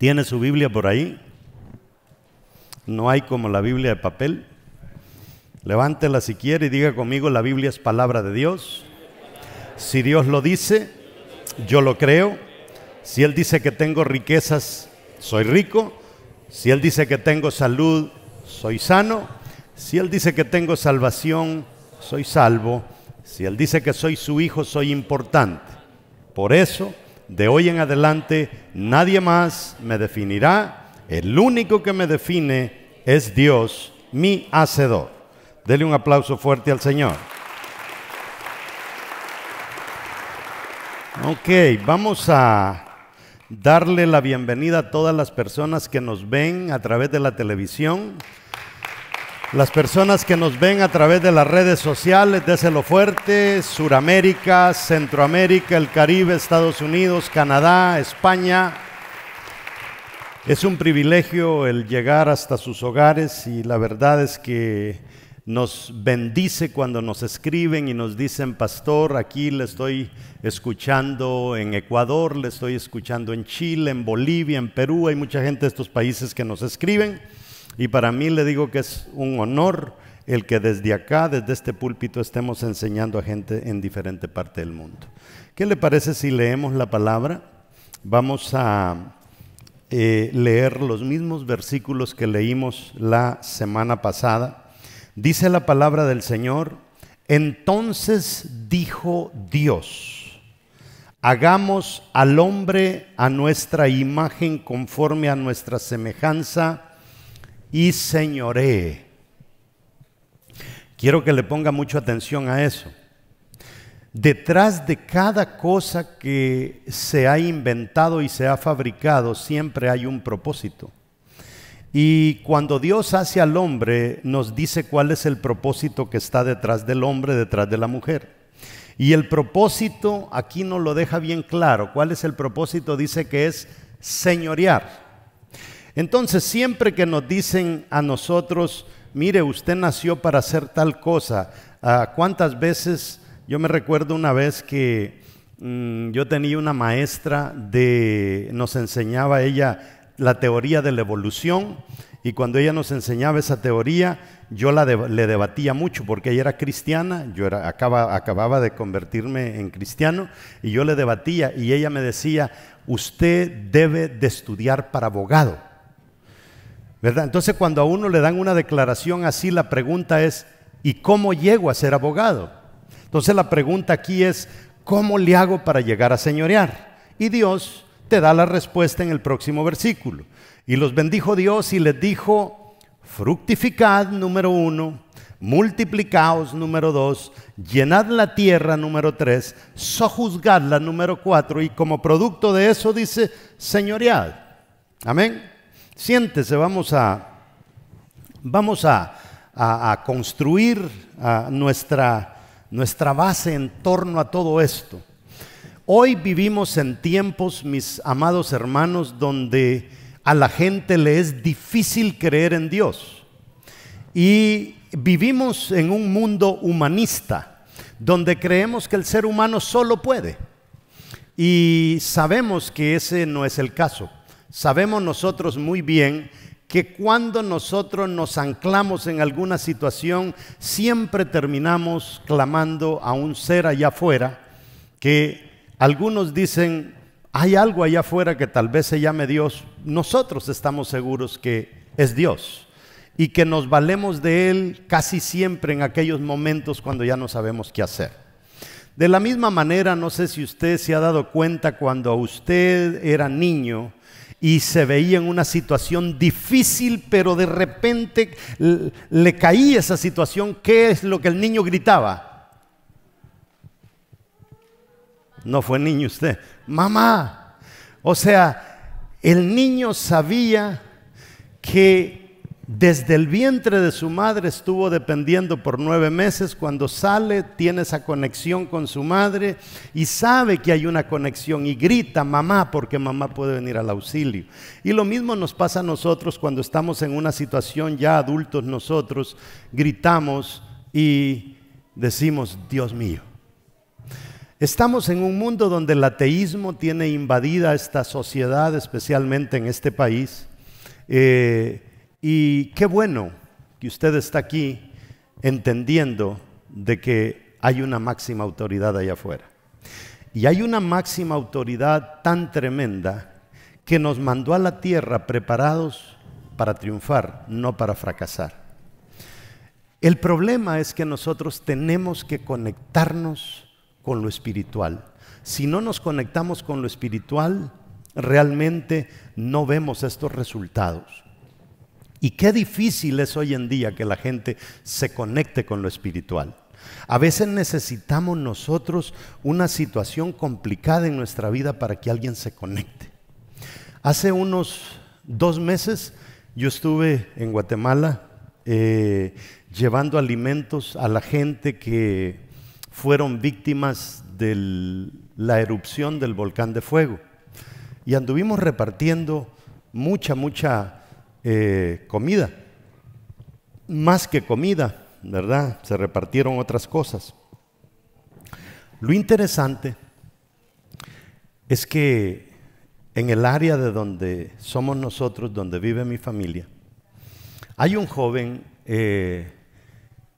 ¿Tiene su Biblia por ahí? No hay como la Biblia de papel. Levántela si quiere y diga conmigo, la Biblia es palabra de Dios. Si Dios lo dice, yo lo creo. Si Él dice que tengo riquezas, soy rico. Si Él dice que tengo salud, soy sano. Si Él dice que tengo salvación, soy salvo. Si Él dice que soy su hijo, soy importante. Por eso de hoy en adelante nadie más me definirá, el único que me define es Dios, mi Hacedor. Dele un aplauso fuerte al Señor. Ok, vamos a darle la bienvenida a todas las personas que nos ven a través de la televisión. Las personas que nos ven a través de las redes sociales, lo fuerte, Suramérica, Centroamérica, el Caribe, Estados Unidos, Canadá, España. Es un privilegio el llegar hasta sus hogares y la verdad es que nos bendice cuando nos escriben y nos dicen, pastor, aquí le estoy escuchando en Ecuador, le estoy escuchando en Chile, en Bolivia, en Perú, hay mucha gente de estos países que nos escriben. Y para mí le digo que es un honor el que desde acá, desde este púlpito, estemos enseñando a gente en diferente parte del mundo. ¿Qué le parece si leemos la palabra? Vamos a eh, leer los mismos versículos que leímos la semana pasada. Dice la palabra del Señor, entonces dijo Dios, hagamos al hombre a nuestra imagen conforme a nuestra semejanza y señoree. Quiero que le ponga mucha atención a eso. Detrás de cada cosa que se ha inventado y se ha fabricado siempre hay un propósito. Y cuando Dios hace al hombre, nos dice cuál es el propósito que está detrás del hombre, detrás de la mujer. Y el propósito aquí nos lo deja bien claro. ¿Cuál es el propósito? Dice que es señorear. Entonces, siempre que nos dicen a nosotros, mire, usted nació para hacer tal cosa, ah, ¿cuántas veces? Yo me recuerdo una vez que mm, yo tenía una maestra de, nos enseñaba ella la teoría de la evolución y cuando ella nos enseñaba esa teoría, yo la le debatía mucho porque ella era cristiana, yo era, acababa de convertirme en cristiano y yo le debatía y ella me decía, usted debe de estudiar para abogado. Entonces cuando a uno le dan una declaración así, la pregunta es, ¿y cómo llego a ser abogado? Entonces la pregunta aquí es, ¿cómo le hago para llegar a señorear? Y Dios te da la respuesta en el próximo versículo. Y los bendijo Dios y les dijo, fructificad número uno, multiplicaos número dos, llenad la tierra número tres, sojuzgadla número cuatro y como producto de eso dice, señoread. Amén. Siéntese, vamos a, vamos a, construir nuestra, nuestra base en torno a todo esto. Hoy vivimos en tiempos, mis amados hermanos, donde a la gente le es difícil creer en Dios. Y vivimos en un mundo humanista, donde creemos que el ser humano solo puede. Y sabemos que ese no es el caso. Sabemos nosotros muy bien que cuando nosotros nos anclamos en alguna situación, siempre terminamos clamando a un ser allá afuera, que algunos dicen, hay algo allá afuera que tal vez se llame Dios, nosotros estamos seguros que es Dios y que nos valemos de Él casi siempre en aquellos momentos cuando ya no sabemos qué hacer. De la misma manera, no sé si usted se ha dado cuenta cuando usted era niño, y se veía en una situación difícil, pero de repente le caía esa situación, ¿qué es lo que el niño gritaba? No fue niño usted, mamá. O sea, el niño sabía que desde el vientre de su madre estuvo dependiendo por nueve meses. Cuando sale, tiene esa conexión con su madre y sabe que hay una conexión y grita, mamá, porque mamá puede venir al auxilio. Y lo mismo nos pasa a nosotros cuando estamos en una situación ya adultos nosotros, gritamos y decimos, Dios mío. Estamos en un mundo donde el ateísmo tiene invadida esta sociedad, especialmente en este país. Eh, y qué bueno que usted está aquí entendiendo de que hay una máxima autoridad allá afuera. Y hay una máxima autoridad tan tremenda que nos mandó a la tierra preparados para triunfar, no para fracasar. El problema es que nosotros tenemos que conectarnos con lo espiritual. Si no nos conectamos con lo espiritual, realmente no vemos estos resultados. Y qué difícil es hoy en día que la gente se conecte con lo espiritual. A veces necesitamos nosotros una situación complicada en nuestra vida para que alguien se conecte. Hace unos dos meses yo estuve en Guatemala eh, llevando alimentos a la gente que fueron víctimas de la erupción del volcán de fuego. Y anduvimos repartiendo mucha, mucha eh, comida. Más que comida, ¿verdad? Se repartieron otras cosas. Lo interesante es que en el área de donde somos nosotros, donde vive mi familia, hay un joven eh,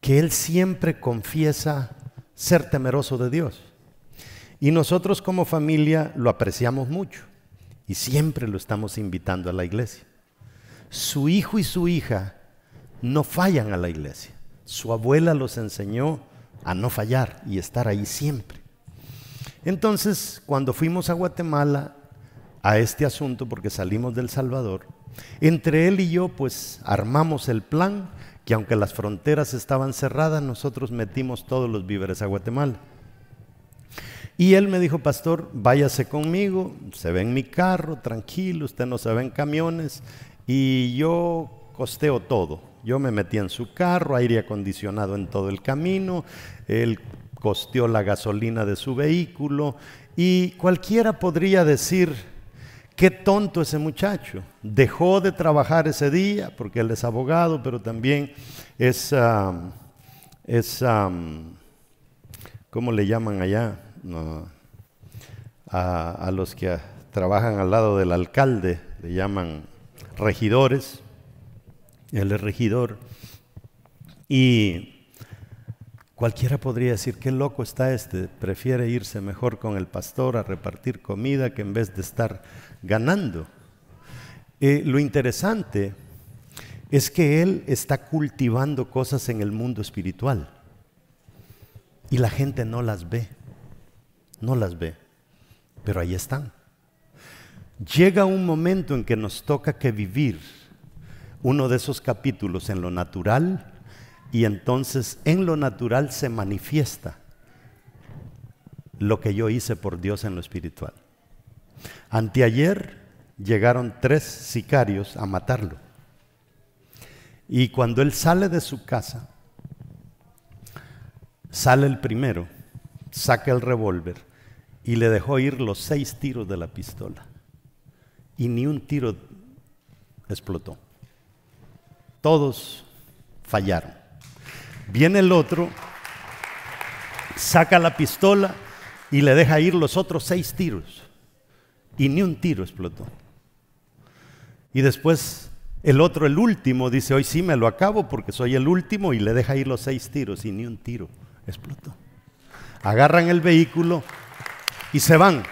que él siempre confiesa ser temeroso de Dios. Y nosotros como familia lo apreciamos mucho y siempre lo estamos invitando a la iglesia su hijo y su hija no fallan a la iglesia. Su abuela los enseñó a no fallar y estar ahí siempre. Entonces, cuando fuimos a Guatemala a este asunto, porque salimos del Salvador, entre él y yo pues armamos el plan que aunque las fronteras estaban cerradas, nosotros metimos todos los víveres a Guatemala. Y él me dijo, pastor, váyase conmigo, se ve en mi carro, tranquilo, usted no se ve en camiones, y yo costeo todo. Yo me metí en su carro, aire acondicionado en todo el camino, él costeó la gasolina de su vehículo y cualquiera podría decir, qué tonto ese muchacho. Dejó de trabajar ese día porque él es abogado, pero también es, ¿cómo le llaman allá? A, a los que trabajan al lado del alcalde, le llaman regidores, él es regidor, y cualquiera podría decir, qué loco está este, prefiere irse mejor con el pastor a repartir comida que en vez de estar ganando. Eh, lo interesante es que él está cultivando cosas en el mundo espiritual y la gente no las ve, no las ve, pero ahí están. Llega un momento en que nos toca que vivir uno de esos capítulos en lo natural y entonces en lo natural se manifiesta lo que yo hice por Dios en lo espiritual. Anteayer llegaron tres sicarios a matarlo. Y cuando él sale de su casa, sale el primero, saca el revólver y le dejó ir los seis tiros de la pistola y ni un tiro explotó. Todos fallaron. Viene el otro, saca la pistola y le deja ir los otros seis tiros. Y ni un tiro explotó. Y después el otro, el último, dice, hoy sí me lo acabo porque soy el último y le deja ir los seis tiros y ni un tiro explotó. Agarran el vehículo y se van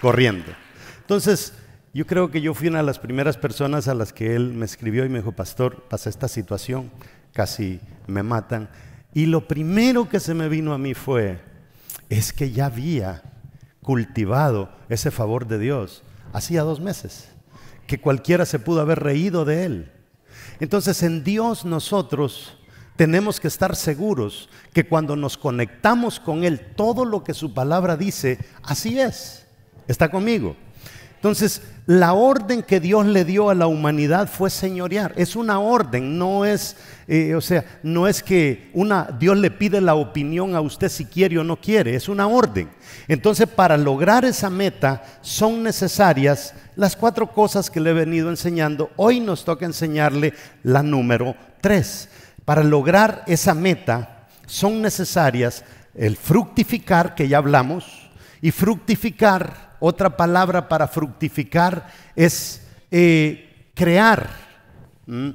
corriendo. Entonces, yo creo que yo fui una de las primeras personas a las que él me escribió y me dijo, pastor, pasa esta situación, casi me matan. Y lo primero que se me vino a mí fue, es que ya había cultivado ese favor de Dios hacía dos meses, que cualquiera se pudo haber reído de él. Entonces en Dios nosotros tenemos que estar seguros que cuando nos conectamos con Él, todo lo que su palabra dice, así es. ¿Está conmigo? Entonces, la orden que Dios le dio a la humanidad fue señorear. Es una orden, no es, eh, o sea, no es que Dios le pide la opinión a usted si quiere o no quiere, es una orden. Entonces, para lograr esa meta son necesarias las cuatro cosas que le he venido enseñando. Hoy nos toca enseñarle la número tres. Para lograr esa meta son necesarias el fructificar, que ya hablamos, y fructificar otra palabra para fructificar es eh, crear. ¿Mm?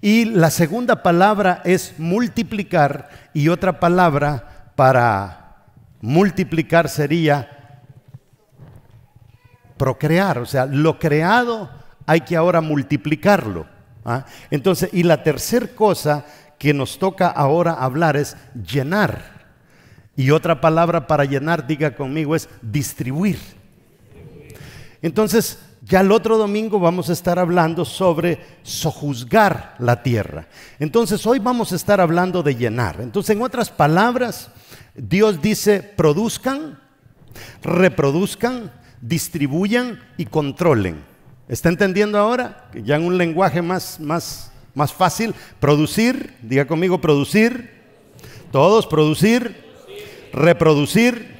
Y la segunda palabra es multiplicar y otra palabra para multiplicar sería procrear. O sea, lo creado hay que ahora multiplicarlo. ¿ah? Entonces, y la tercera cosa que nos toca ahora hablar es llenar. Y otra palabra para llenar, diga conmigo, es distribuir. Entonces, ya el otro domingo vamos a estar hablando sobre sojuzgar la tierra. Entonces, hoy vamos a estar hablando de llenar. Entonces, en otras palabras, Dios dice, produzcan, reproduzcan, distribuyan y controlen. ¿Está entendiendo ahora? Ya en un lenguaje más, más, más fácil, producir, diga conmigo, producir, todos producir, reproducir,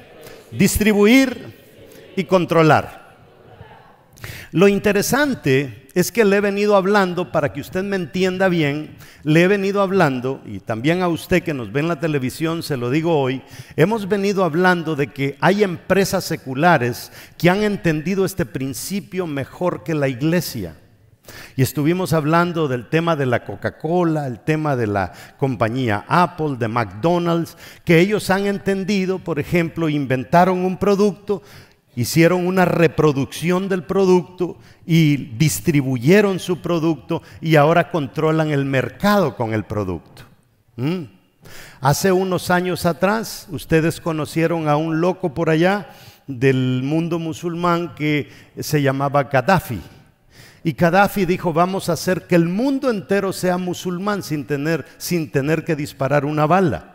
distribuir y controlar. Lo interesante es que le he venido hablando, para que usted me entienda bien, le he venido hablando, y también a usted que nos ve en la televisión, se lo digo hoy, hemos venido hablando de que hay empresas seculares que han entendido este principio mejor que la iglesia. Y estuvimos hablando del tema de la Coca-Cola, el tema de la compañía Apple, de McDonald's, que ellos han entendido, por ejemplo, inventaron un producto, Hicieron una reproducción del producto y distribuyeron su producto y ahora controlan el mercado con el producto. ¿Mm? Hace unos años atrás ustedes conocieron a un loco por allá del mundo musulmán que se llamaba Gaddafi. Y Gaddafi dijo, vamos a hacer que el mundo entero sea musulmán sin tener, sin tener que disparar una bala.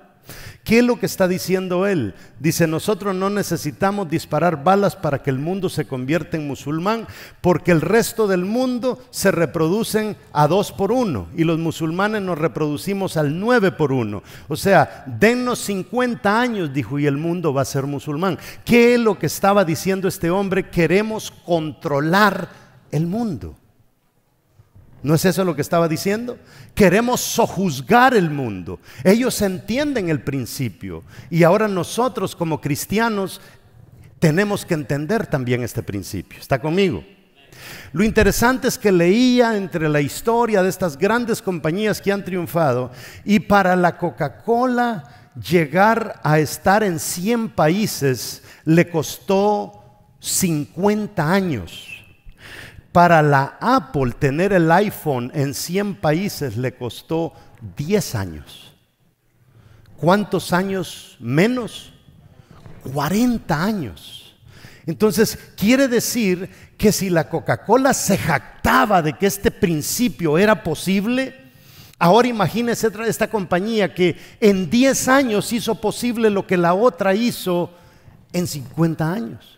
¿Qué es lo que está diciendo él? Dice, nosotros no necesitamos disparar balas para que el mundo se convierta en musulmán, porque el resto del mundo se reproducen a dos por uno y los musulmanes nos reproducimos al nueve por uno. O sea, dennos 50 años, dijo, y el mundo va a ser musulmán. ¿Qué es lo que estaba diciendo este hombre? Queremos controlar el mundo. ¿No es eso lo que estaba diciendo? Queremos sojuzgar el mundo. Ellos entienden el principio y ahora nosotros como cristianos tenemos que entender también este principio. ¿Está conmigo? Lo interesante es que leía entre la historia de estas grandes compañías que han triunfado y para la Coca-Cola llegar a estar en 100 países le costó 50 años. Para la Apple tener el iPhone en 100 países le costó 10 años. ¿Cuántos años menos? 40 años. Entonces, quiere decir que si la Coca-Cola se jactaba de que este principio era posible, ahora imagínese esta compañía que en 10 años hizo posible lo que la otra hizo en 50 años.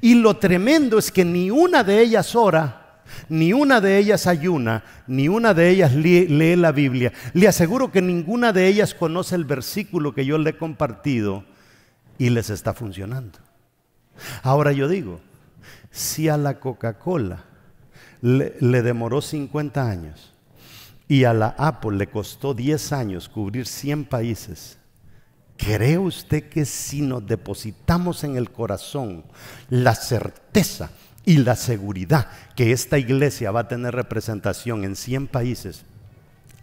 Y lo tremendo es que ni una de ellas ora ni una de ellas ayuna, ni una de ellas lee, la Biblia. Le aseguro que ninguna de ellas conoce el versículo que yo le he compartido y les está funcionando. Ahora yo digo, si a la Coca-Cola le, le, demoró 50 años y a la Apple le costó 10 años cubrir 100 países, ¿Cree usted que si nos depositamos en el corazón la certeza y la seguridad que esta iglesia va a tener representación en 100 países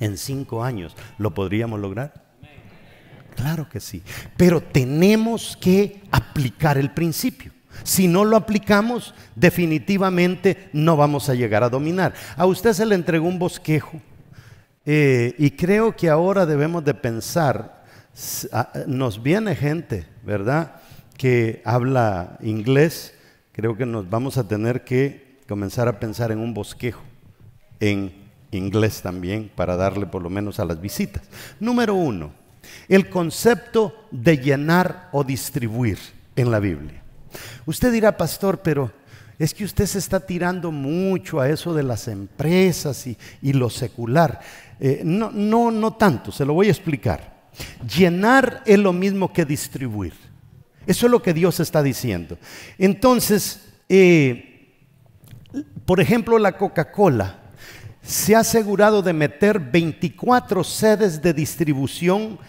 en 5 años, lo podríamos lograr? Claro que sí, pero tenemos que aplicar el principio. Si no lo aplicamos, definitivamente no vamos a llegar a dominar. A usted se le entregó un bosquejo eh, y creo que ahora debemos de pensar Ah, nos viene gente, ¿verdad? Que habla inglés. Creo que nos vamos a tener que comenzar a pensar en un bosquejo en inglés también para darle por lo menos a las visitas. Número uno, el concepto de llenar o distribuir en la Biblia. Usted dirá, pastor, pero es que usted se está tirando mucho a eso de las empresas y, lo secular. Eh, no, no, no tanto, se lo voy a explicar. Llenar es lo mismo que distribuir. Eso es lo que Dios está diciendo. Entonces, eh, por ejemplo, la Coca-Cola se ha asegurado de meter 24 sedes de distribución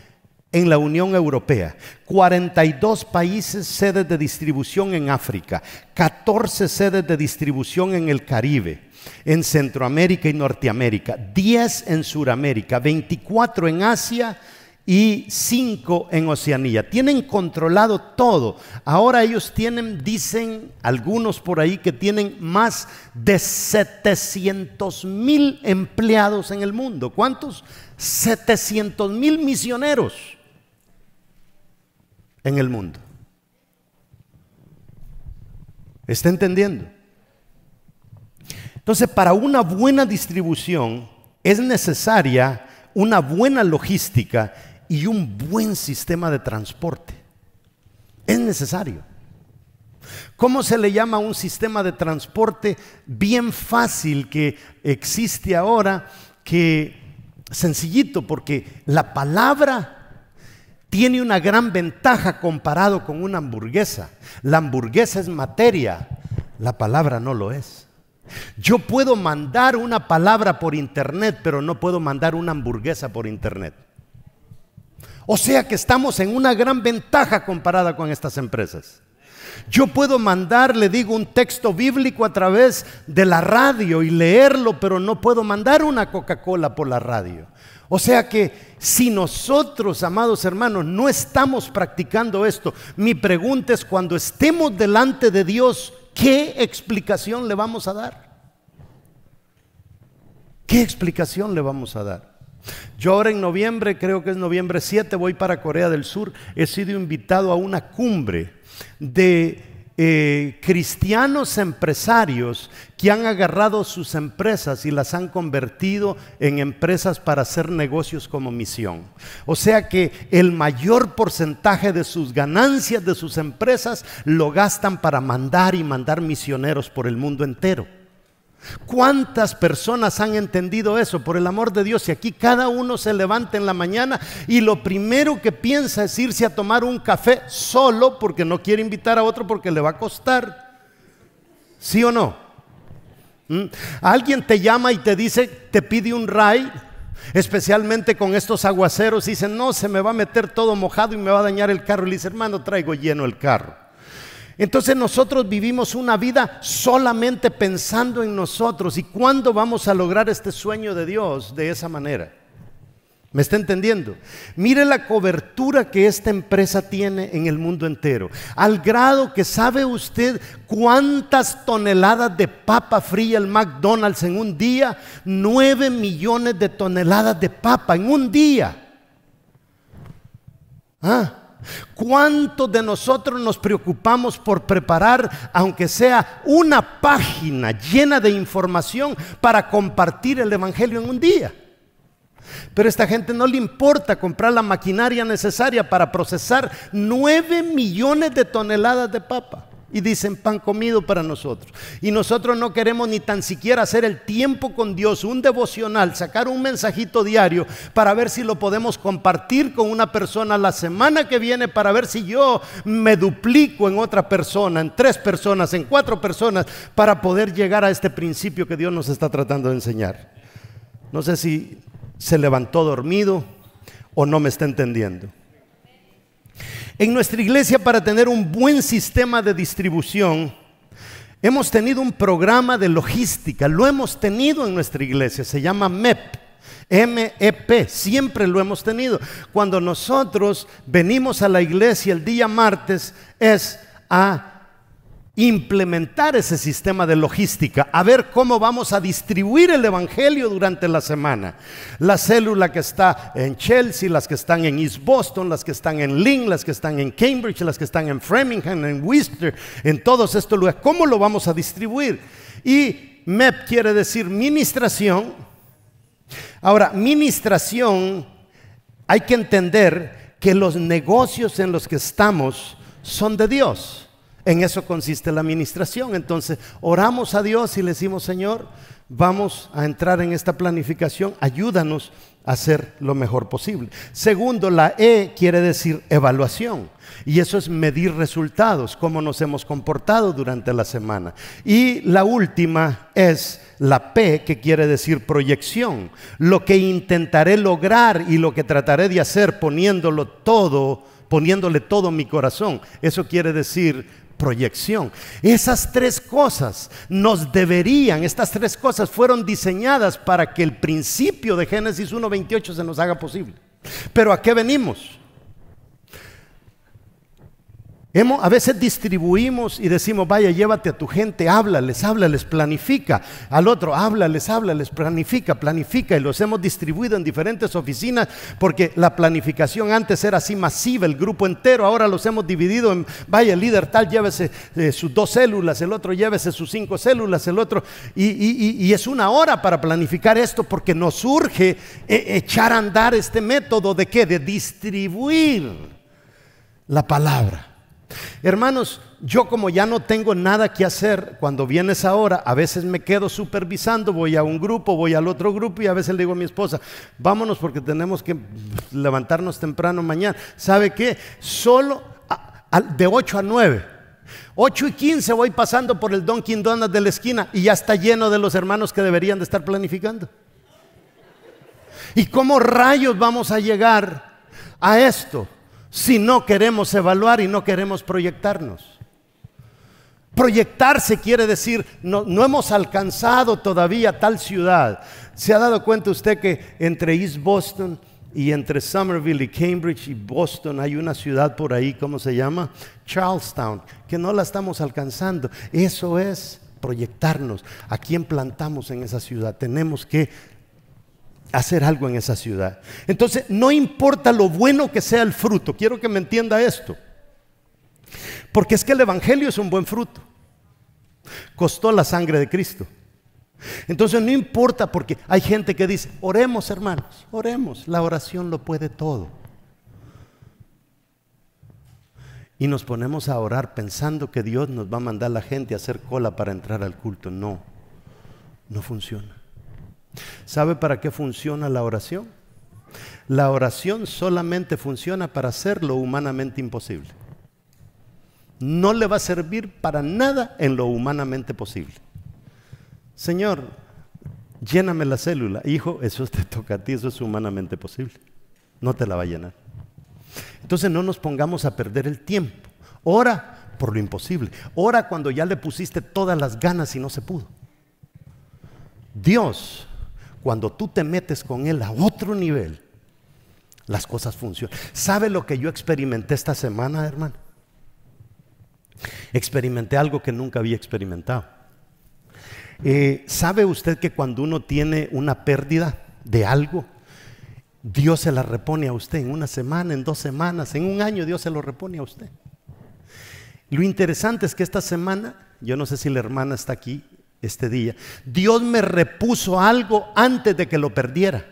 en la Unión Europea, 42 países sedes de distribución en África, 14 sedes de distribución en el Caribe, en Centroamérica y Norteamérica, 10 en Sudamérica, 24 en Asia, y cinco en Oceanía. Tienen controlado todo. Ahora ellos tienen, dicen algunos por ahí, que tienen más de 700 mil empleados en el mundo. ¿Cuántos? 700 mil misioneros en el mundo. ¿Está entendiendo? Entonces, para una buena distribución es necesaria una buena logística y un buen sistema de transporte. Es necesario. ¿Cómo se le llama un sistema de transporte bien fácil que existe ahora, que sencillito, porque la palabra tiene una gran ventaja comparado con una hamburguesa. La hamburguesa es materia, la palabra no lo es. Yo puedo mandar una palabra por internet, pero no puedo mandar una hamburguesa por internet. O sea que estamos en una gran ventaja comparada con estas empresas. Yo puedo mandar, le digo, un texto bíblico a través de la radio y leerlo, pero no puedo mandar una Coca-Cola por la radio. O sea que si nosotros, amados hermanos, no estamos practicando esto, mi pregunta es, cuando estemos delante de Dios, ¿qué explicación le vamos a dar? ¿Qué explicación le vamos a dar? Yo ahora en noviembre, creo que es noviembre 7, voy para Corea del Sur. He sido invitado a una cumbre de eh, cristianos empresarios que han agarrado sus empresas y las han convertido en empresas para hacer negocios como misión. O sea que el mayor porcentaje de sus ganancias de sus empresas lo gastan para mandar y mandar misioneros por el mundo entero. ¿Cuántas personas han entendido eso? Por el amor de Dios, si aquí cada uno se levanta en la mañana y lo primero que piensa es irse a tomar un café solo porque no quiere invitar a otro porque le va a costar. ¿Sí o no? ¿Mm? Alguien te llama y te dice, te pide un ray, especialmente con estos aguaceros, dice: no, se me va a meter todo mojado y me va a dañar el carro. Y le dice, hermano, traigo lleno el carro. Entonces nosotros vivimos una vida solamente pensando en nosotros. ¿Y cuándo vamos a lograr este sueño de Dios de esa manera? ¿Me está entendiendo? Mire la cobertura que esta empresa tiene en el mundo entero. Al grado que sabe usted cuántas toneladas de papa fría el McDonald's en un día. Nueve millones de toneladas de papa en un día. ¿Ah? ¿Cuántos de nosotros nos preocupamos por preparar, aunque sea una página llena de información para compartir el Evangelio en un día? Pero a esta gente no le importa comprar la maquinaria necesaria para procesar 9 millones de toneladas de papa y dicen pan comido para nosotros. Y nosotros no queremos ni tan siquiera hacer el tiempo con Dios, un devocional, sacar un mensajito diario para ver si lo podemos compartir con una persona la semana que viene, para ver si yo me duplico en otra persona, en tres personas, en cuatro personas, para poder llegar a este principio que Dios nos está tratando de enseñar. No sé si se levantó dormido o no me está entendiendo. En nuestra iglesia para tener un buen sistema de distribución, hemos tenido un programa de logística, lo hemos tenido en nuestra iglesia, se llama MEP. MEP, siempre lo hemos tenido. Cuando nosotros venimos a la iglesia el día martes es a implementar ese sistema de logística, a ver cómo vamos a distribuir el Evangelio durante la semana. La célula que está en Chelsea, las que están en East Boston, las que están en Lynn, las que están en Cambridge, las que están en Framingham, en Worcester, en todos estos lugares, ¿cómo lo vamos a distribuir? Y MEP quiere decir ministración. Ahora, ministración, hay que entender que los negocios en los que estamos son de Dios. En eso consiste la administración. Entonces, oramos a Dios y le decimos, Señor, vamos a entrar en esta planificación, ayúdanos a hacer lo mejor posible. Segundo, la E quiere decir evaluación. Y eso es medir resultados, cómo nos hemos comportado durante la semana. Y la última es la P, que quiere decir proyección. Lo que intentaré lograr y lo que trataré de hacer poniéndolo todo, poniéndole todo mi corazón. Eso quiere decir proyección. Esas tres cosas nos deberían, estas tres cosas fueron diseñadas para que el principio de Génesis 1.28 se nos haga posible. Pero ¿a qué venimos? a veces distribuimos y decimos, vaya, llévate a tu gente, háblales, háblales, planifica. Al otro, háblales, les planifica, planifica. Y los hemos distribuido en diferentes oficinas porque la planificación antes era así masiva, el grupo entero. Ahora los hemos dividido en, vaya, líder tal, llévese eh, sus dos células, el otro llévese sus cinco células, el otro. Y, es una hora para planificar esto porque nos urge eh, echar a andar este método de qué? De distribuir la palabra. Hermanos, yo como ya no tengo nada que hacer cuando vienes ahora, a veces me quedo supervisando, voy a un grupo, voy al otro grupo y a veces le digo a mi esposa, vámonos porque tenemos que levantarnos temprano mañana. ¿Sabe qué? Solo de 8 a 9. 8 y 15 voy pasando por el Dunkin' Donuts de la esquina y ya está lleno de los hermanos que deberían de estar planificando. ¿Y cómo rayos vamos a llegar a esto? si no queremos evaluar y no queremos proyectarnos. Proyectarse quiere decir, no, hemos alcanzado todavía tal ciudad. ¿Se ha dado cuenta usted que entre East Boston y entre Somerville y Cambridge y Boston hay una ciudad por ahí, ¿cómo se llama? Charlestown, que no la estamos alcanzando. Eso es proyectarnos. ¿A quién plantamos en esa ciudad? Tenemos que hacer algo en esa ciudad. Entonces, no importa lo bueno que sea el fruto, quiero que me entienda esto, porque es que el Evangelio es un buen fruto, costó la sangre de Cristo. Entonces no importa porque hay gente que dice, oremos hermanos, oremos, la oración lo puede todo. Y nos ponemos a orar pensando que Dios nos va a mandar la gente a hacer cola para entrar al culto. No, no funciona. ¿Sabe para qué funciona la oración? La oración solamente funciona para hacer lo humanamente imposible. No le va a servir para nada en lo humanamente posible. Señor, lléname la célula. Hijo, eso te toca a ti, eso es humanamente posible. No te la va a llenar. Entonces no nos pongamos a perder el tiempo. Ora por lo imposible. Ora cuando ya le pusiste todas las ganas y no se pudo. Dios cuando tú te metes con Él a otro nivel, las cosas funcionan. ¿Sabe lo que yo experimenté esta semana, hermano? Experimenté algo que nunca había experimentado. Eh, ¿Sabe usted que cuando uno tiene una pérdida de algo, Dios se la repone a usted en una semana, en dos semanas, en un año Dios se lo repone a usted? Lo interesante es que esta semana, yo no sé si la hermana está aquí, este día. Dios me repuso algo antes de que lo perdiera.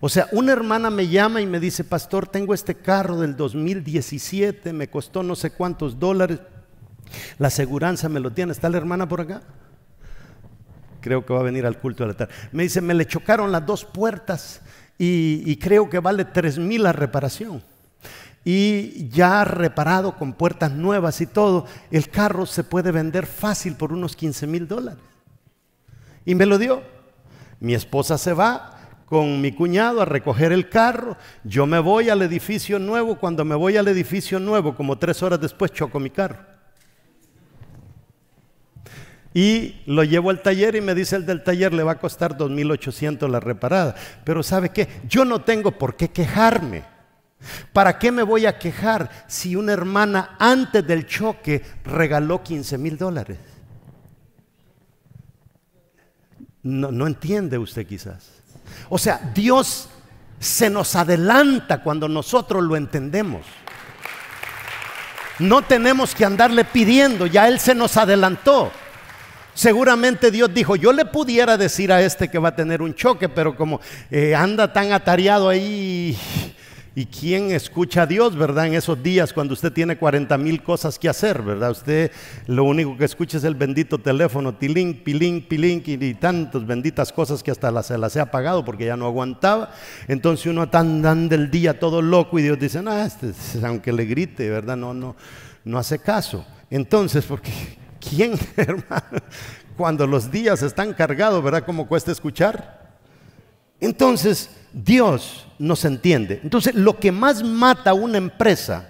O sea, una hermana me llama y me dice, pastor, tengo este carro del 2017, me costó no sé cuántos dólares, la aseguranza me lo tiene, ¿está la hermana por acá? Creo que va a venir al culto de la tarde. Me dice, me le chocaron las dos puertas y, creo que vale tres mil la reparación y ya reparado con puertas nuevas y todo, el carro se puede vender fácil por unos 15 mil dólares. Y me lo dio. Mi esposa se va con mi cuñado a recoger el carro, yo me voy al edificio nuevo, cuando me voy al edificio nuevo, como tres horas después choco mi carro. Y lo llevo al taller y me dice el del taller, le va a costar 2.800 la reparada. Pero ¿sabe qué? Yo no tengo por qué quejarme. ¿Para qué me voy a quejar si una hermana antes del choque regaló 15 mil dólares? No, entiende usted quizás. O sea, Dios se nos adelanta cuando nosotros lo entendemos. No tenemos que andarle pidiendo, ya Él se nos adelantó. Seguramente Dios dijo, yo le pudiera decir a este que va a tener un choque, pero como eh, anda tan atareado ahí, ¿Y quién escucha a Dios, verdad? En esos días cuando usted tiene 40 mil cosas que hacer, ¿verdad? Usted lo único que escucha es el bendito teléfono, tilín, pilín, pilín, y tantas benditas cosas que hasta las, se las ha apagado porque ya no aguantaba. Entonces uno está andando el día todo loco y Dios dice, no, este, aunque le grite, ¿verdad? No, no, no hace caso. Entonces, porque ¿quién, hermano? Cuando los días están cargados, ¿verdad? ¿Cómo cuesta escuchar? Entonces, Dios nos entiende. Entonces, lo que más mata a una empresa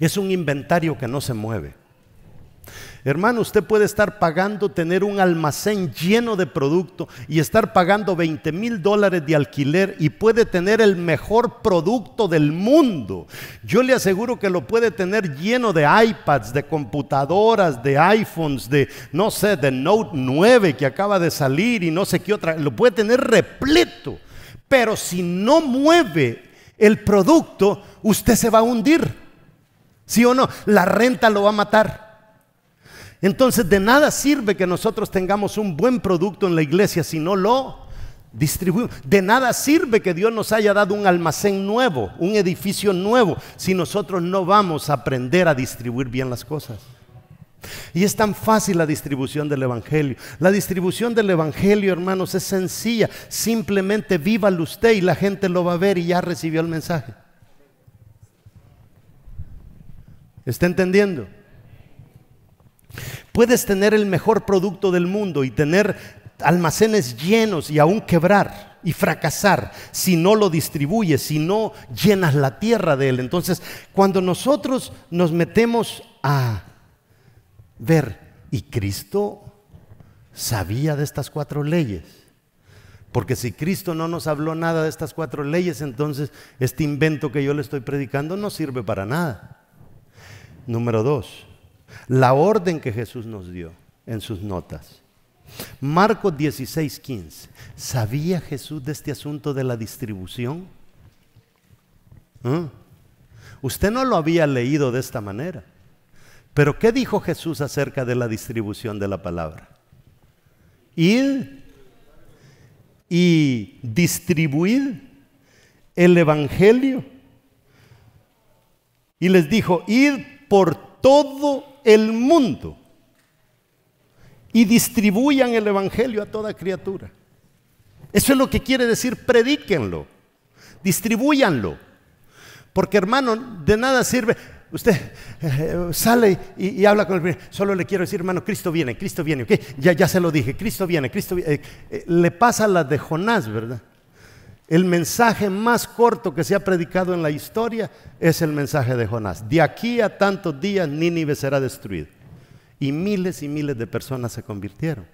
es un inventario que no se mueve. Hermano, usted puede estar pagando, tener un almacén lleno de producto y estar pagando 20 mil dólares de alquiler y puede tener el mejor producto del mundo. Yo le aseguro que lo puede tener lleno de iPads, de computadoras, de iPhones, de, no sé, de Note 9 que acaba de salir y no sé qué otra. Lo puede tener repleto. Pero si no mueve el producto, usted se va a hundir. ¿Sí o no? La renta lo va a matar. Entonces de nada sirve que nosotros tengamos un buen producto en la iglesia si no lo distribuimos. De nada sirve que Dios nos haya dado un almacén nuevo, un edificio nuevo, si nosotros no vamos a aprender a distribuir bien las cosas. Y es tan fácil la distribución del Evangelio. La distribución del Evangelio, hermanos, es sencilla. Simplemente vívalo usted y la gente lo va a ver y ya recibió el mensaje. ¿Está entendiendo? Puedes tener el mejor producto del mundo y tener almacenes llenos y aún quebrar y fracasar si no lo distribuyes, si no llenas la tierra de él. Entonces, cuando nosotros nos metemos a ver, y Cristo sabía de estas cuatro leyes, porque si Cristo no nos habló nada de estas cuatro leyes, entonces este invento que yo le estoy predicando no sirve para nada. Número dos, la orden que Jesús nos dio en sus notas. Marcos 16, 15. ¿Sabía Jesús de este asunto de la distribución? ¿Mm? Usted no lo había leído de esta manera. Pero ¿qué dijo Jesús acerca de la distribución de la palabra? Id y distribuid el Evangelio. Y les dijo, id por todo el mundo y distribuyan el Evangelio a toda criatura. Eso es lo que quiere decir, predíquenlo, distribuyanlo. Porque hermano, de nada sirve. Usted eh, sale y, habla con el Solo le quiero decir, hermano, Cristo viene, Cristo viene, ¿ok? Ya, ya se lo dije, Cristo viene, Cristo viene. Eh, eh, le pasa la de Jonás, ¿verdad? El mensaje más corto que se ha predicado en la historia es el mensaje de Jonás. De aquí a tantos días Nínive será destruido. Y miles y miles de personas se convirtieron.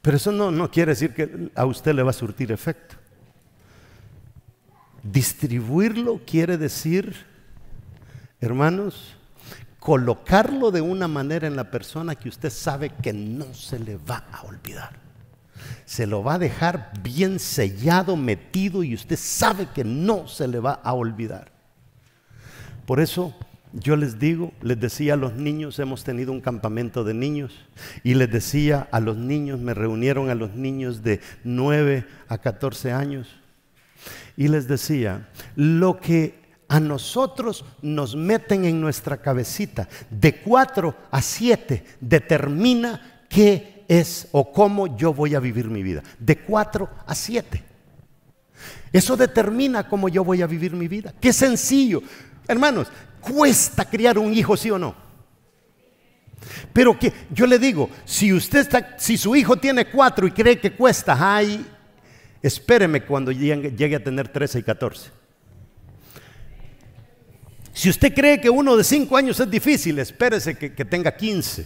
Pero eso no, no quiere decir que a usted le va a surtir efecto. Distribuirlo quiere decir, hermanos, colocarlo de una manera en la persona que usted sabe que no se le va a olvidar se lo va a dejar bien sellado, metido y usted sabe que no se le va a olvidar. Por eso yo les digo, les decía a los niños, hemos tenido un campamento de niños y les decía a los niños, me reunieron a los niños de 9 a 14 años y les decía, lo que a nosotros nos meten en nuestra cabecita de 4 a 7 determina que es o cómo yo voy a vivir mi vida. De 4 a 7. Eso determina cómo yo voy a vivir mi vida. Qué sencillo. Hermanos, cuesta criar un hijo, sí o no. Pero que yo le digo, si usted está, si su hijo tiene cuatro y cree que cuesta, ay, espéreme cuando llegue, a tener 13 y 14. Si usted cree que uno de cinco años es difícil, espérese que, que tenga 15.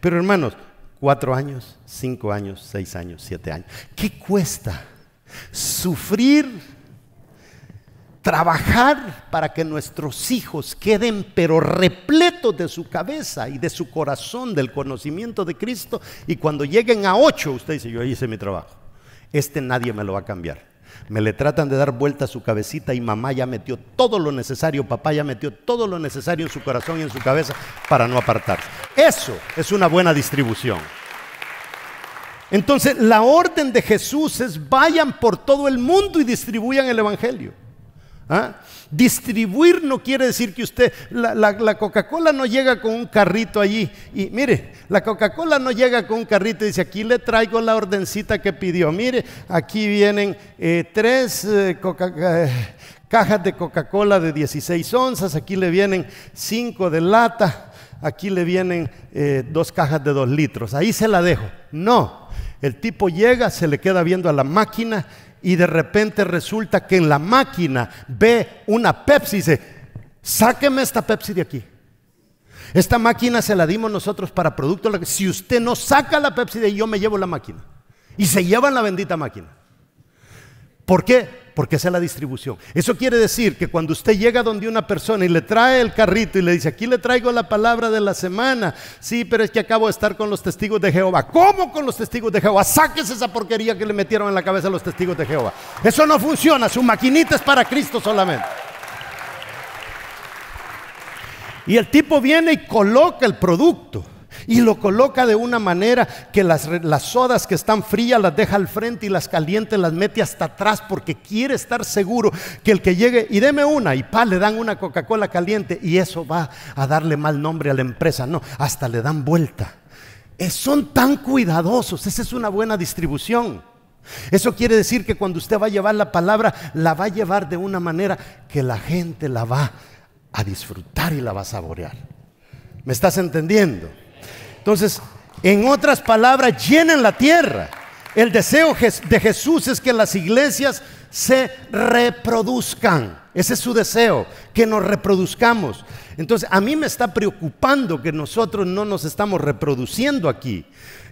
Pero hermanos, cuatro años, cinco años, seis años, siete años. ¿Qué cuesta sufrir, trabajar para que nuestros hijos queden pero repletos de su cabeza y de su corazón del conocimiento de Cristo? Y cuando lleguen a ocho, usted dice, yo hice mi trabajo. Este nadie me lo va a cambiar. Me le tratan de dar vuelta a su cabecita y mamá ya metió todo lo necesario, papá ya metió todo lo necesario en su corazón y en su cabeza para no apartarse. Eso es una buena distribución. Entonces la orden de Jesús es vayan por todo el mundo y distribuyan el Evangelio. ¿Ah? Distribuir no quiere decir que usted, la, Coca-Cola no llega con un carrito allí. Y mire, la Coca-Cola no llega con un carrito y dice, aquí le traigo la ordencita que pidió. Mire, aquí vienen eh, tres eh, eh, cajas de Coca-Cola de 16 onzas, aquí le vienen cinco de lata, aquí le vienen dos cajas de dos litros. Ahí se la dejo. No, el tipo llega, se le queda viendo a la máquina y de repente resulta que en la máquina ve una Pepsi y dice, sáqueme esta Pepsi de aquí. Esta máquina se la dimos nosotros para producto. Si usted no saca la Pepsi de yo me llevo la máquina. Y se llevan la bendita máquina. ¿Por qué? porque esa es la distribución. Eso quiere decir que cuando usted llega donde una persona y le trae el carrito y le dice, aquí le traigo la palabra de la semana, sí, pero es que acabo de estar con los testigos de Jehová. ¿Cómo con los testigos de Jehová? Sáquese esa porquería que le metieron en la cabeza a los testigos de Jehová. Eso no funciona, su maquinita es para Cristo solamente. Y el tipo viene y coloca el producto. Y lo coloca de una manera que las, sodas que están frías las deja al frente y las calientes las mete hasta atrás porque quiere estar seguro que el que llegue y deme una y pa, le dan una Coca-Cola caliente y eso va a darle mal nombre a la empresa. No, hasta le dan vuelta. son tan cuidadosos, esa es una buena distribución. Eso quiere decir que cuando usted va a llevar la palabra, la va a llevar de una manera que la gente la va a disfrutar y la va a saborear. ¿Me estás entendiendo? Entonces, en otras palabras, llenen la tierra. El deseo de Jesús es que las iglesias se reproduzcan. Ese es su deseo, que nos reproduzcamos. Entonces, a mí me está preocupando que nosotros no nos estamos reproduciendo aquí.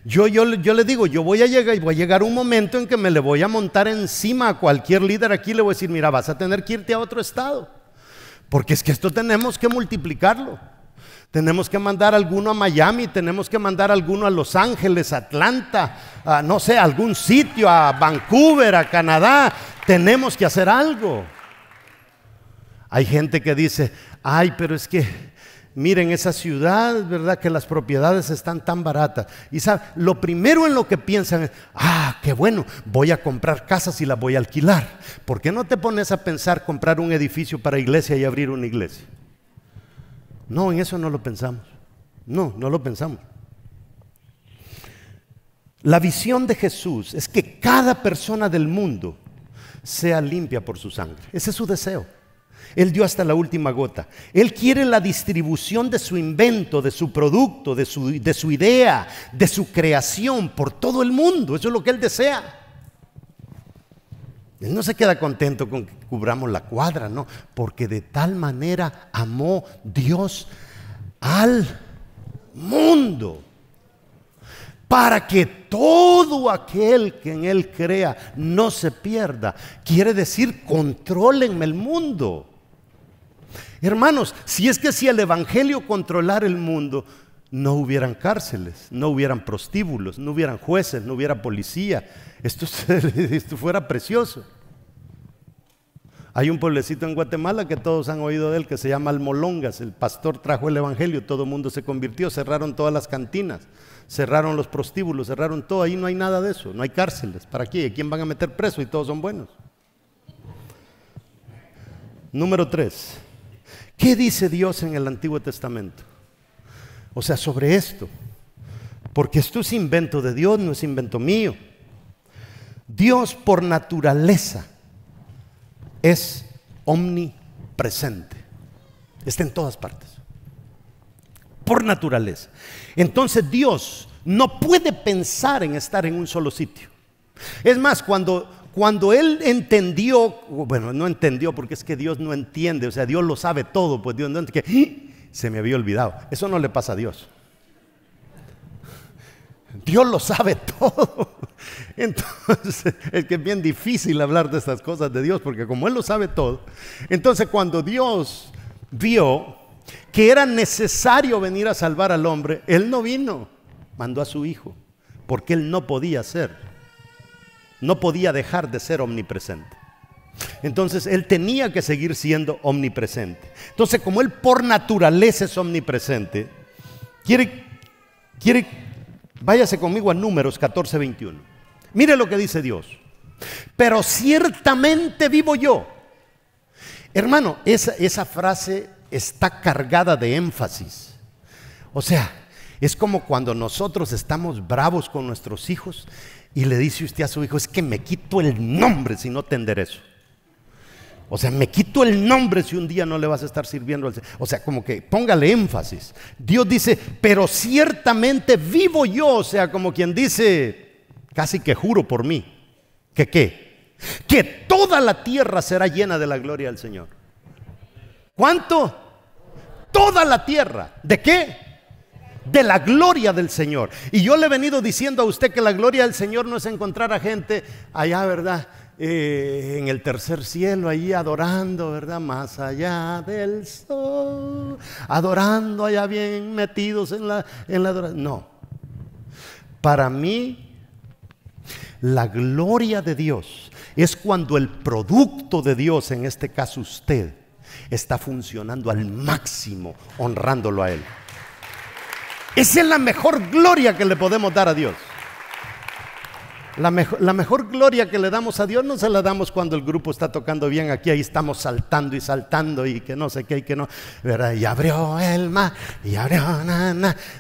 Yo, yo le digo, yo voy a llegar y voy a llegar un momento en que me le voy a montar encima a cualquier líder aquí le voy a decir, mira, vas a tener que irte a otro estado. Porque es que esto tenemos que multiplicarlo. Tenemos que mandar alguno a Miami, tenemos que mandar alguno a Los Ángeles, Atlanta, no sé, algún sitio, a Vancouver, a Canadá. Tenemos que hacer algo. Hay gente que dice, ay, pero es que, miren, esa ciudad, ¿verdad? Que las propiedades están tan baratas. Y sabe, lo primero en lo que piensan es, ah, qué bueno, voy a comprar casas y las voy a alquilar. ¿Por qué no te pones a pensar comprar un edificio para iglesia y abrir una iglesia? No, en eso no lo pensamos. No, no lo pensamos. La visión de Jesús es que cada persona del mundo sea limpia por su sangre. Ese es su deseo. Él dio hasta la última gota. Él quiere la distribución de su invento, de su producto, de su, de su idea, de su creación por todo el mundo. Eso es lo que él desea. Él no se queda contento con que cubramos la cuadra, no, porque de tal manera amó Dios al mundo para que todo aquel que en Él crea no se pierda. Quiere decir, contrólenme el mundo. Hermanos, si es que si el Evangelio controlar el mundo, no hubieran cárceles, no hubieran prostíbulos, no hubieran jueces, no hubiera policía. Esto, fuera precioso. Hay un pueblecito en Guatemala que todos han oído de él que se llama Almolongas. El pastor trajo el evangelio, todo el mundo se convirtió, cerraron todas las cantinas, cerraron los prostíbulos, cerraron todo. Ahí no hay nada de eso, no hay cárceles. ¿Para qué? ¿A quién van a meter preso? Y todos son buenos. Número tres. ¿Qué dice Dios en el Antiguo Testamento? O sea, sobre esto. Porque esto es invento de Dios, no es invento mío. Dios por naturaleza es omnipresente. Está en todas partes. Por naturaleza. Entonces Dios no puede pensar en estar en un solo sitio. Es más, cuando, cuando él entendió, bueno, no entendió porque es que Dios no entiende, o sea, Dios lo sabe todo, pues Dios no entiende. Que, ¡Ah! se me había olvidado. Eso no le pasa a Dios. Dios lo sabe todo. Entonces, es que es bien difícil hablar de estas cosas de Dios, porque como Él lo sabe todo, entonces cuando Dios vio que era necesario venir a salvar al hombre, Él no vino, mandó a su Hijo, porque Él no podía ser, no podía dejar de ser omnipresente. Entonces él tenía que seguir siendo omnipresente. Entonces como él por naturaleza es omnipresente, quiere, quiere, váyase conmigo a números 14, 21. Mire lo que dice Dios. Pero ciertamente vivo yo. Hermano, esa, esa frase está cargada de énfasis. O sea, es como cuando nosotros estamos bravos con nuestros hijos y le dice usted a su hijo, es que me quito el nombre si no tender eso. O sea, me quito el nombre si un día no le vas a estar sirviendo al O sea, como que póngale énfasis. Dios dice, pero ciertamente vivo yo. O sea, como quien dice, casi que juro por mí. ¿Que qué? Que toda la tierra será llena de la gloria del Señor. ¿Cuánto? Toda la tierra. ¿De qué? de la gloria del Señor. Y yo le he venido diciendo a usted que la gloria del Señor no es encontrar a gente allá, ¿verdad? Eh, en el tercer cielo, ahí adorando, ¿verdad? Más allá del sol, adorando allá bien metidos en la, en la adoración. No. Para mí, la gloria de Dios es cuando el producto de Dios, en este caso usted, está funcionando al máximo, honrándolo a Él. Esa es la mejor gloria que le podemos dar a Dios. La mejor, gloria que le damos a Dios no se la damos cuando el grupo está tocando bien. Aquí ahí estamos saltando y saltando y que no sé qué y que no. ¿verdad? Y abrió el mar y abrió na,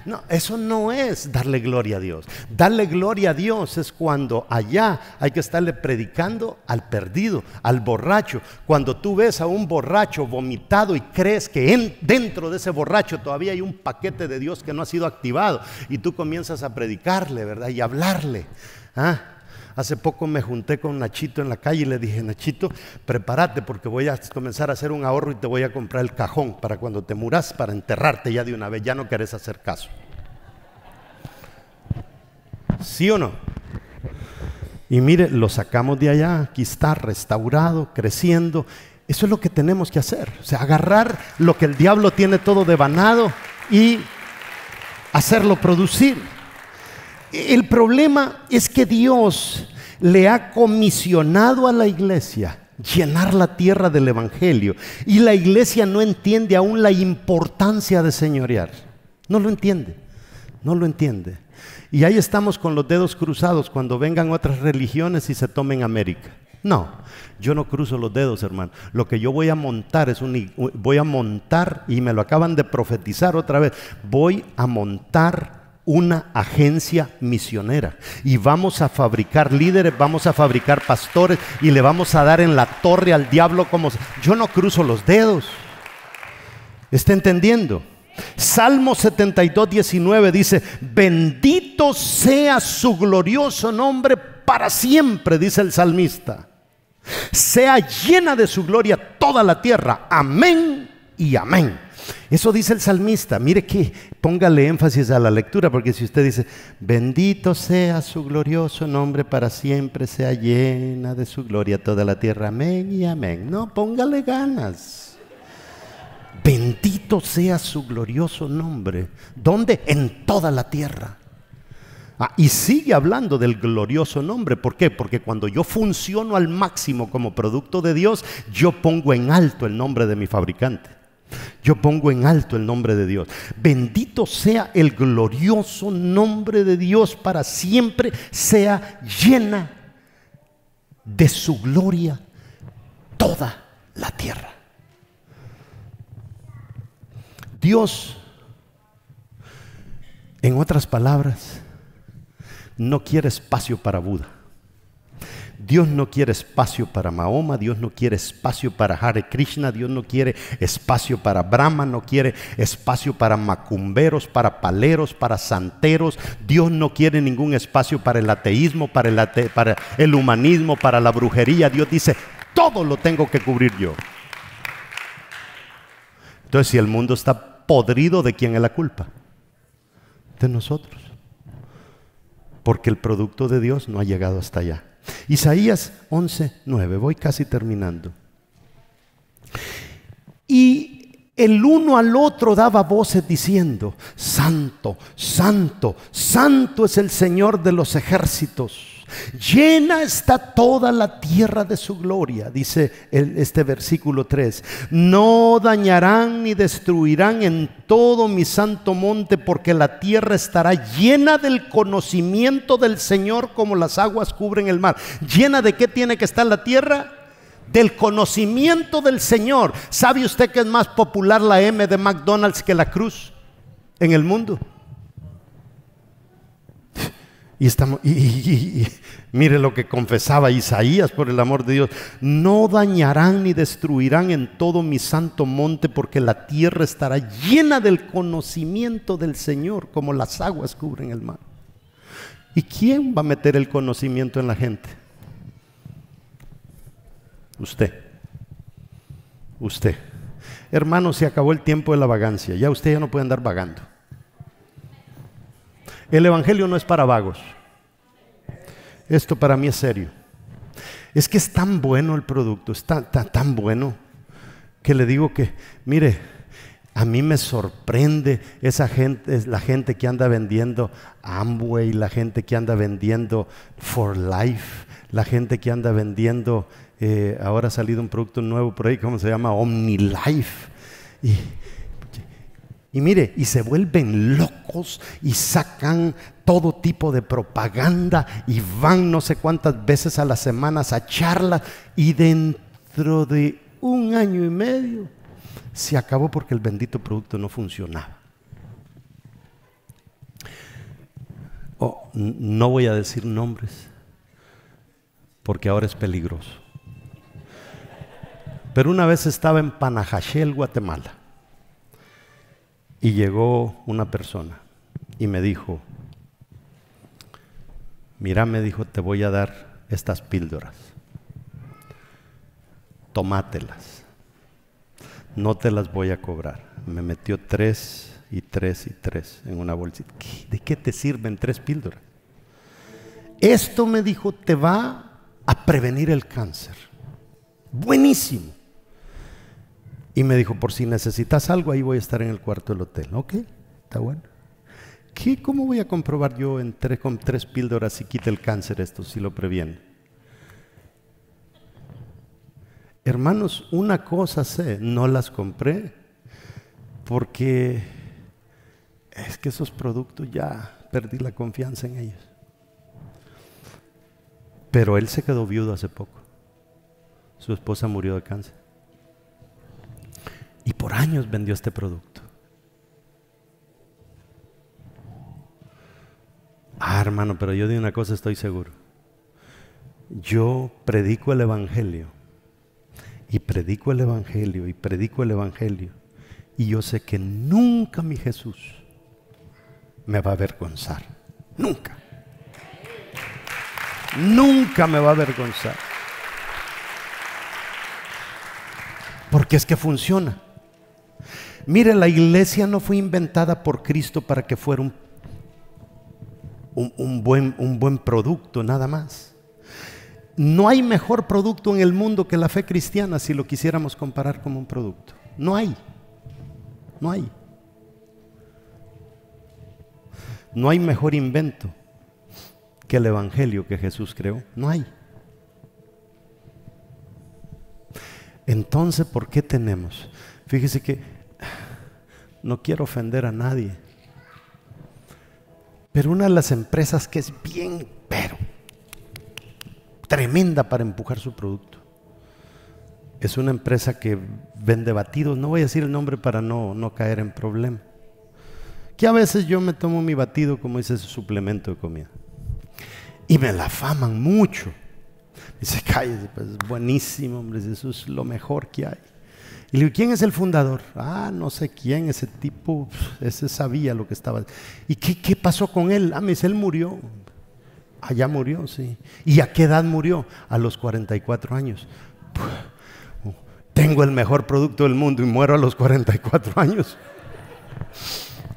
No, eso no es darle gloria a Dios. Darle gloria a Dios es cuando allá hay que estarle predicando al perdido, al borracho. Cuando tú ves a un borracho vomitado y crees que en, dentro de ese borracho todavía hay un paquete de Dios que no ha sido activado y tú comienzas a predicarle, ¿verdad? Y hablarle. Ah, hace poco me junté con Nachito en la calle y le dije, Nachito, prepárate porque voy a comenzar a hacer un ahorro y te voy a comprar el cajón para cuando te muras, para enterrarte ya de una vez, ya no querés hacer caso. ¿Sí o no? Y mire, lo sacamos de allá, aquí está restaurado, creciendo. Eso es lo que tenemos que hacer. O sea, agarrar lo que el diablo tiene todo devanado y hacerlo producir el problema es que Dios le ha comisionado a la iglesia llenar la tierra del Evangelio. Y la iglesia no entiende aún la importancia de señorear. No lo entiende, no lo entiende. Y ahí estamos con los dedos cruzados cuando vengan otras religiones y se tomen América. No, yo no cruzo los dedos, hermano. Lo que yo voy a montar es un... Voy a montar, y me lo acaban de profetizar otra vez, voy a montar una agencia misionera. Y vamos a fabricar líderes, vamos a fabricar pastores y le vamos a dar en la torre al diablo como... Yo no cruzo los dedos. ¿Está entendiendo? Salmo 72, 19 dice, bendito sea su glorioso nombre para siempre, dice el salmista. Sea llena de su gloria toda la tierra. Amén y amén. Eso dice el salmista. Mire que póngale énfasis a la lectura, porque si usted dice, bendito sea su glorioso nombre para siempre, sea llena de su gloria toda la tierra. Amén y amén. No, póngale ganas. Bendito sea su glorioso nombre. ¿Dónde? En toda la tierra. Ah, y sigue hablando del glorioso nombre. ¿Por qué? Porque cuando yo funciono al máximo como producto de Dios, yo pongo en alto el nombre de mi fabricante. Yo pongo en alto el nombre de Dios. Bendito sea el glorioso nombre de Dios para siempre. Sea llena de su gloria toda la tierra. Dios, en otras palabras, no quiere espacio para Buda. Dios no quiere espacio para Mahoma, Dios no quiere espacio para Hare Krishna, Dios no quiere espacio para Brahma, no quiere espacio para macumberos, para paleros, para santeros. Dios no quiere ningún espacio para el ateísmo, para el, para el humanismo, para la brujería. Dios dice, todo lo tengo que cubrir yo. Entonces, si el mundo está podrido, ¿de quién es la culpa? De nosotros. Porque el producto de Dios no ha llegado hasta allá. Isaías 11, 9. Voy casi terminando. Y el uno al otro daba voces diciendo, Santo, Santo, Santo es el Señor de los ejércitos. Llena está toda la tierra de su gloria, dice este versículo 3. No dañarán ni destruirán en todo mi santo monte, porque la tierra estará llena del conocimiento del Señor como las aguas cubren el mar. ¿Llena de qué tiene que estar la tierra? Del conocimiento del Señor. ¿Sabe usted que es más popular la M de McDonald's que la cruz en el mundo? Y, estamos, y, mire lo que confesaba Isaías, por el amor de Dios. No dañarán ni destruirán en todo mi santo monte, porque la tierra estará llena del conocimiento del Señor, como las aguas cubren el mar. ¿Y quién va a meter el conocimiento en la gente? Usted. Usted. Hermano, se acabó el tiempo de la vagancia. Ya usted ya no puede andar vagando. El Evangelio no es para vagos. Esto para mí es serio. Es que es tan bueno el producto, está tan, tan, bueno, que le digo que, mire, a mí me sorprende esa gente, la gente que anda vendiendo Amway, la gente que anda vendiendo For Life, la gente que anda vendiendo, eh, ahora ha salido un producto nuevo por ahí, ¿cómo se llama? OmniLife. Y, y mire, y se vuelven locos y sacan todo tipo de propaganda y van no sé cuántas veces a las semanas a charlas y dentro de un año y medio se acabó porque el bendito producto no funcionaba. Oh, no voy a decir nombres porque ahora es peligroso. Pero una vez estaba en Panajachel, Guatemala y llegó una persona y me dijo, mira, me dijo, te voy a dar estas píldoras, tomátelas, no te las voy a cobrar. Me metió tres y tres y tres en una bolsita. ¿De qué te sirven tres píldoras? Esto me dijo, te va a prevenir el cáncer. Buenísimo. Y me dijo, por si necesitas algo, ahí voy a estar en el cuarto del hotel. Ok, está bueno. ¿Qué, ¿Cómo voy a comprobar yo en tres, con tres píldoras si quita el cáncer esto, si lo previene? Hermanos, una cosa sé, no las compré porque es que esos productos ya perdí la confianza en ellos. Pero él se quedó viudo hace poco. Su esposa murió de cáncer y por años vendió este producto. Ah, hermano, pero yo de una cosa estoy seguro. Yo predico el Evangelio y predico el Evangelio y predico el Evangelio. Y yo sé que nunca mi Jesús me va a avergonzar. Nunca. Nunca me va a avergonzar. Porque es que funciona. Mire la iglesia no fue inventada por Cristo para que fuera un, buen, un buen producto, nada más. No hay mejor producto en el mundo que la fe cristiana si lo quisiéramos comparar como un producto. No hay. No hay. No hay mejor invento que el Evangelio que Jesús creó. No hay. Entonces, ¿por qué tenemos? Fíjese que no quiero ofender a nadie. Pero una de las empresas que es bien, pero tremenda para empujar su producto. Es una empresa que vende batidos, no voy a decir el nombre para no, no caer en problema. Que a veces yo me tomo mi batido como dice ese suplemento de comida. Y me la faman mucho. dice, cállate, pues buenísimo, hombre, eso es lo mejor que hay. Y ¿quién es el fundador? Ah, no sé quién, ese tipo, ese sabía lo que estaba. ¿Y qué, pasó con él? Ah, me dice, él murió. Allá murió, sí. ¿Y a qué edad murió? A los 44 años. tengo el mejor producto del mundo y muero a los 44 años.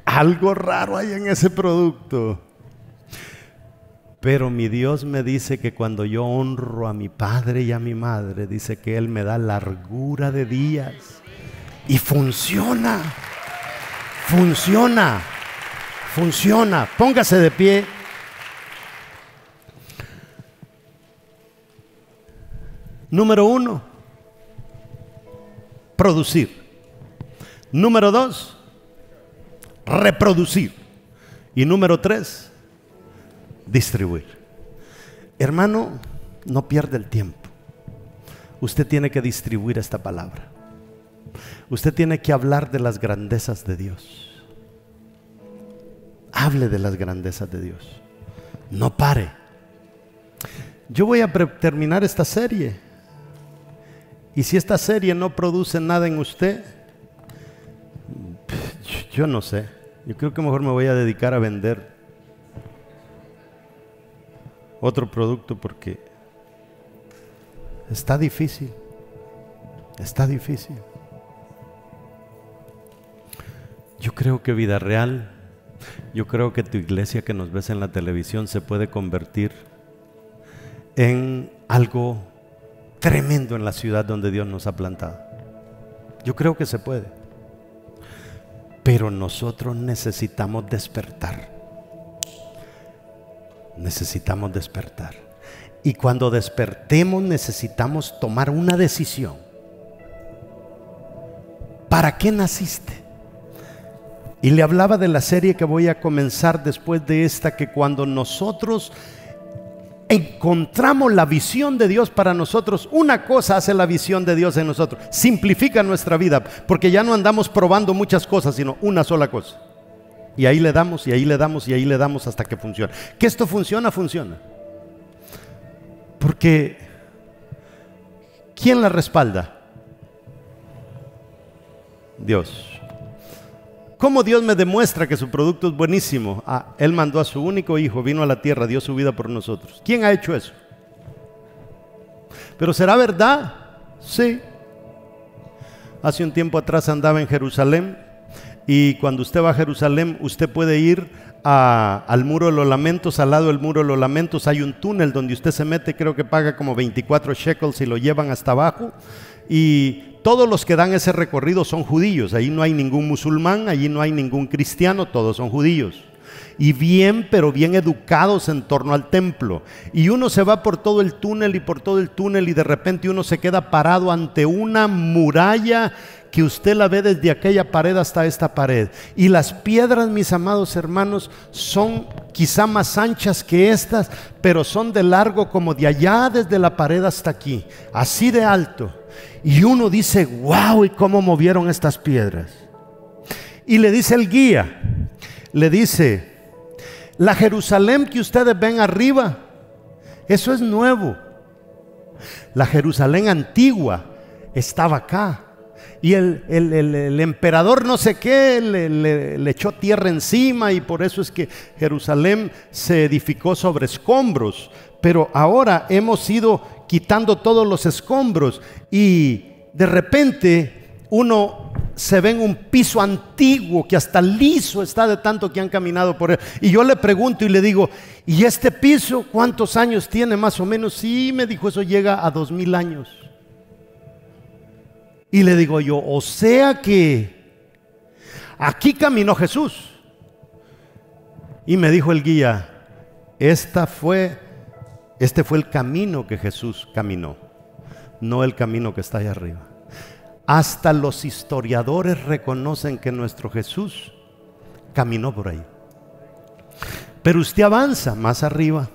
Algo raro hay en ese producto. Pero mi Dios me dice que cuando yo honro a mi padre y a mi madre, dice que Él me da largura de días. Y funciona, funciona, funciona. Póngase de pie. Número uno, producir. Número dos, reproducir. Y número tres, distribuir. Hermano, no pierda el tiempo. Usted tiene que distribuir esta palabra. Usted tiene que hablar de las grandezas de Dios. Hable de las grandezas de Dios. No pare. Yo voy a terminar esta serie. Y si esta serie no produce nada en usted, yo no sé. Yo creo que mejor me voy a dedicar a vender otro producto porque está difícil, está difícil. Yo creo que vida real, yo creo que tu iglesia que nos ves en la televisión se puede convertir en algo tremendo en la ciudad donde Dios nos ha plantado. Yo creo que se puede. Pero nosotros necesitamos despertar necesitamos despertar. Y cuando despertemos necesitamos tomar una decisión. ¿Para qué naciste? Y le hablaba de la serie que voy a comenzar después de esta, que cuando nosotros encontramos la visión de Dios para nosotros, una cosa hace la visión de Dios en nosotros, simplifica nuestra vida, porque ya no andamos probando muchas cosas, sino una sola cosa. Y ahí le damos, y ahí le damos, y ahí le damos hasta que funciona. Que esto funciona, funciona. Porque, ¿quién la respalda? Dios. ¿Cómo Dios me demuestra que su producto es buenísimo? Ah, él mandó a su único hijo, vino a la tierra, dio su vida por nosotros. ¿Quién ha hecho eso? ¿Pero será verdad? Sí. Hace un tiempo atrás andaba en Jerusalén y cuando usted va a Jerusalén, usted puede ir al muro de los lamentos, al lado del muro de los lamentos hay un túnel donde usted se mete, creo que paga como 24 shekels y lo llevan hasta abajo. Y todos los que dan ese recorrido son judíos, ahí no hay ningún musulmán, allí no hay ningún cristiano, todos son judíos. Y bien, pero bien educados en torno al templo. Y uno se va por todo el túnel y por todo el túnel y de repente uno se queda parado ante una muralla que usted la ve desde aquella pared hasta esta pared. Y las piedras, mis amados hermanos, son quizá más anchas que estas, pero son de largo como de allá desde la pared hasta aquí, así de alto. Y uno dice, wow, ¿y cómo movieron estas piedras? Y le dice el guía, le dice, la Jerusalén que ustedes ven arriba, eso es nuevo. La Jerusalén antigua estaba acá y el, emperador no sé qué le, echó tierra encima y por eso es que Jerusalén se edificó sobre escombros. Pero ahora hemos ido quitando todos los escombros y de repente uno se ve en un piso antiguo que hasta liso está de tanto que han caminado por él. Y yo le pregunto y le digo, ¿y este piso cuántos años tiene más o menos? Sí, me dijo, eso llega a dos mil años. Y le digo yo, o sea que aquí caminó Jesús. Y me dijo el guía, esta fue, este fue el camino que Jesús caminó, no el camino que está allá arriba. Hasta los historiadores reconocen que nuestro Jesús caminó por ahí. Pero usted avanza más arriba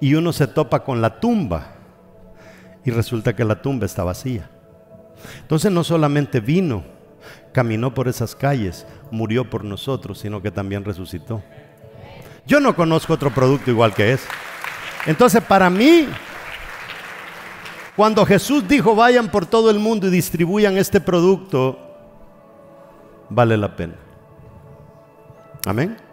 y uno se topa con la tumba y resulta que la tumba está vacía. Entonces no solamente vino, caminó por esas calles, murió por nosotros, sino que también resucitó. Yo no conozco otro producto igual que ese. Entonces para mí, cuando Jesús dijo vayan por todo el mundo y distribuyan este producto, vale la pena. Amén.